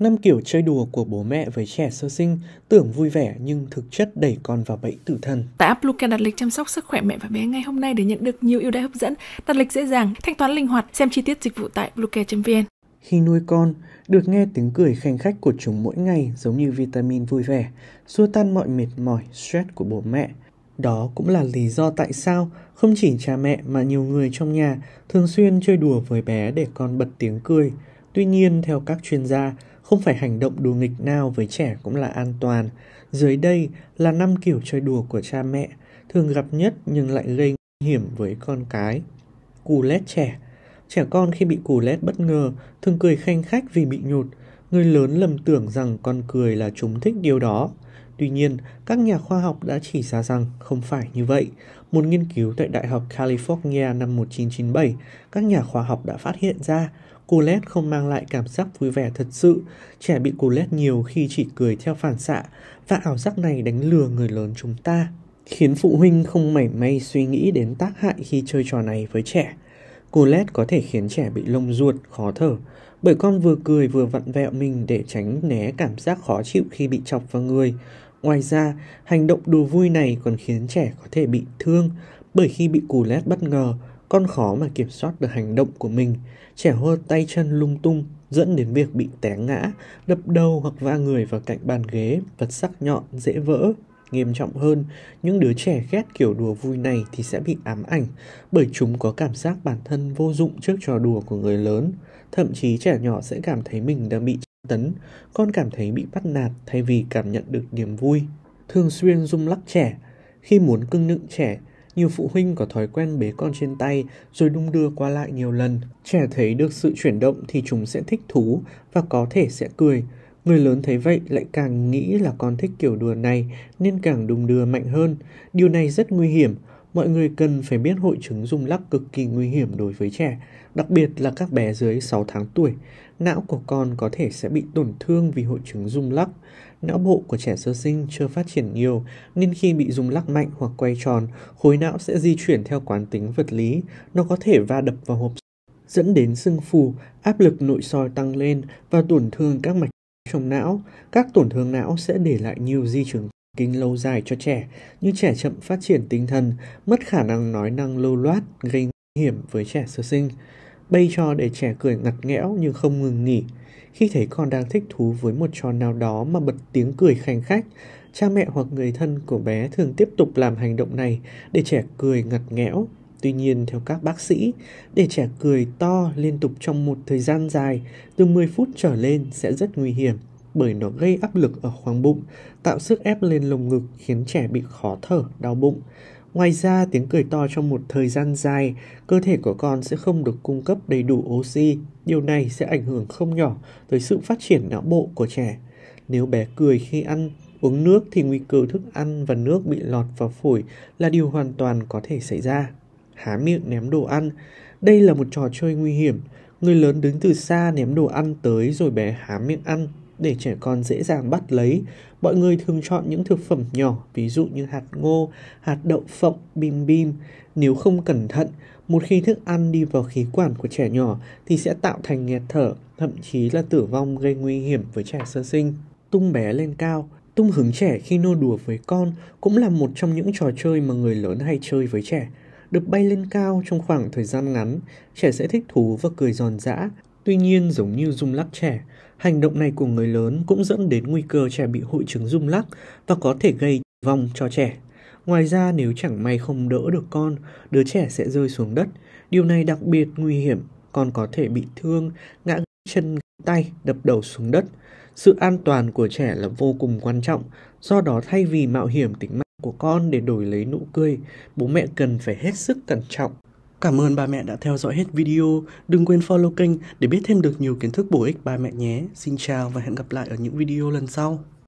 năm kiểu chơi đùa của bố mẹ với trẻ sơ sinh tưởng vui vẻ nhưng thực chất đẩy con vào bẫy tử thần. Tại app Luca đặt lịch chăm sóc sức khỏe mẹ và bé ngay hôm nay để nhận được nhiều ưu đãi hấp dẫn, đặt lịch dễ dàng, thanh toán linh hoạt, xem chi tiết dịch vụ tại bluecare.vn. Khi nuôi con, được nghe tiếng cười khanh khách của chúng mỗi ngày giống như vitamin vui vẻ, xua tan mọi mệt mỏi, stress của bố mẹ. Đó cũng là lý do tại sao không chỉ cha mẹ mà nhiều người trong nhà thường xuyên chơi đùa với bé để con bật tiếng cười. Tuy nhiên, theo các chuyên gia, không phải hành động đùa nghịch nào với trẻ cũng là an toàn. Dưới đây là năm kiểu chơi đùa của cha mẹ, thường gặp nhất nhưng lại gây nguy hiểm với con cái. Cù lét trẻ Trẻ con khi bị cù lét bất ngờ, thường cười khanh khách vì bị nhột. Người lớn lầm tưởng rằng con cười là chúng thích điều đó. Tuy nhiên, các nhà khoa học đã chỉ ra rằng không phải như vậy. Một nghiên cứu tại Đại học California năm 1997, các nhà khoa học đã phát hiện ra Cú lét không mang lại cảm giác vui vẻ thật sự. Trẻ bị cú lét nhiều khi chỉ cười theo phản xạ và ảo giác này đánh lừa người lớn chúng ta, khiến phụ huynh không mảy may suy nghĩ đến tác hại khi chơi trò này với trẻ. Cú lét có thể khiến trẻ bị lông ruột, khó thở, bởi con vừa cười vừa vặn vẹo mình để tránh né cảm giác khó chịu khi bị chọc vào người. Ngoài ra, hành động đùa vui này còn khiến trẻ có thể bị thương, bởi khi bị cù lét bất ngờ, con khó mà kiểm soát được hành động của mình, trẻ hô tay chân lung tung, dẫn đến việc bị té ngã, đập đầu hoặc va người vào cạnh bàn ghế, vật sắc nhọn, dễ vỡ. Nghiêm trọng hơn, những đứa trẻ ghét kiểu đùa vui này thì sẽ bị ám ảnh bởi chúng có cảm giác bản thân vô dụng trước trò đùa của người lớn. Thậm chí trẻ nhỏ sẽ cảm thấy mình đang bị tấn, con cảm thấy bị bắt nạt thay vì cảm nhận được niềm vui. Thường xuyên rung lắc trẻ, khi muốn cưng nựng trẻ, nhiều phụ huynh có thói quen bế con trên tay rồi đung đưa qua lại nhiều lần. Trẻ thấy được sự chuyển động thì chúng sẽ thích thú và có thể sẽ cười. Người lớn thấy vậy lại càng nghĩ là con thích kiểu đùa này nên càng đung đưa mạnh hơn. Điều này rất nguy hiểm mọi người cần phải biết hội chứng rung lắc cực kỳ nguy hiểm đối với trẻ, đặc biệt là các bé dưới 6 tháng tuổi. Não của con có thể sẽ bị tổn thương vì hội chứng rung lắc. Não bộ của trẻ sơ sinh chưa phát triển nhiều nên khi bị rung lắc mạnh hoặc quay tròn, khối não sẽ di chuyển theo quán tính vật lý, nó có thể va đập vào hộp dẫn đến sưng phù, áp lực nội soi tăng lên và tổn thương các mạch trong não. Các tổn thương não sẽ để lại nhiều di chứng kinh lâu dài cho trẻ, như trẻ chậm phát triển tinh thần, mất khả năng nói năng lưu loát, gây nguy hiểm với trẻ sơ sinh. Bây trò để trẻ cười ngặt nghẽo nhưng không ngừng nghỉ. Khi thấy con đang thích thú với một trò nào đó mà bật tiếng cười khanh khách, cha mẹ hoặc người thân của bé thường tiếp tục làm hành động này để trẻ cười ngặt nghẽo. Tuy nhiên, theo các bác sĩ, để trẻ cười to liên tục trong một thời gian dài, từ 10 phút trở lên sẽ rất nguy hiểm bởi nó gây áp lực ở khoang bụng, tạo sức ép lên lồng ngực khiến trẻ bị khó thở, đau bụng. Ngoài ra, tiếng cười to trong một thời gian dài, cơ thể của con sẽ không được cung cấp đầy đủ oxy. Điều này sẽ ảnh hưởng không nhỏ tới sự phát triển não bộ của trẻ. Nếu bé cười khi ăn, uống nước thì nguy cơ thức ăn và nước bị lọt vào phổi là điều hoàn toàn có thể xảy ra. Há miệng ném đồ ăn, đây là một trò chơi nguy hiểm. Người lớn đứng từ xa ném đồ ăn tới rồi bé há miệng ăn để trẻ con dễ dàng bắt lấy. Mọi người thường chọn những thực phẩm nhỏ, ví dụ như hạt ngô, hạt đậu phộng, bim bim. Nếu không cẩn thận, một khi thức ăn đi vào khí quản của trẻ nhỏ thì sẽ tạo thành nghẹt thở, thậm chí là tử vong gây nguy hiểm với trẻ sơ sinh. Tung bé lên cao, tung hứng trẻ khi nô đùa với con cũng là một trong những trò chơi mà người lớn hay chơi với trẻ. Được bay lên cao trong khoảng thời gian ngắn, trẻ sẽ thích thú và cười giòn giã, Tuy nhiên, giống như rung lắc trẻ, hành động này của người lớn cũng dẫn đến nguy cơ trẻ bị hội chứng rung lắc và có thể gây tử vong cho trẻ. Ngoài ra, nếu chẳng may không đỡ được con, đứa trẻ sẽ rơi xuống đất. Điều này đặc biệt nguy hiểm, con có thể bị thương, ngã chân tay, đập đầu xuống đất. Sự an toàn của trẻ là vô cùng quan trọng, do đó thay vì mạo hiểm tính mạng của con để đổi lấy nụ cười, bố mẹ cần phải hết sức cẩn trọng. Cảm ơn ba mẹ đã theo dõi hết video. Đừng quên follow kênh để biết thêm được nhiều kiến thức bổ ích ba mẹ nhé. Xin chào và hẹn gặp lại ở những video lần sau.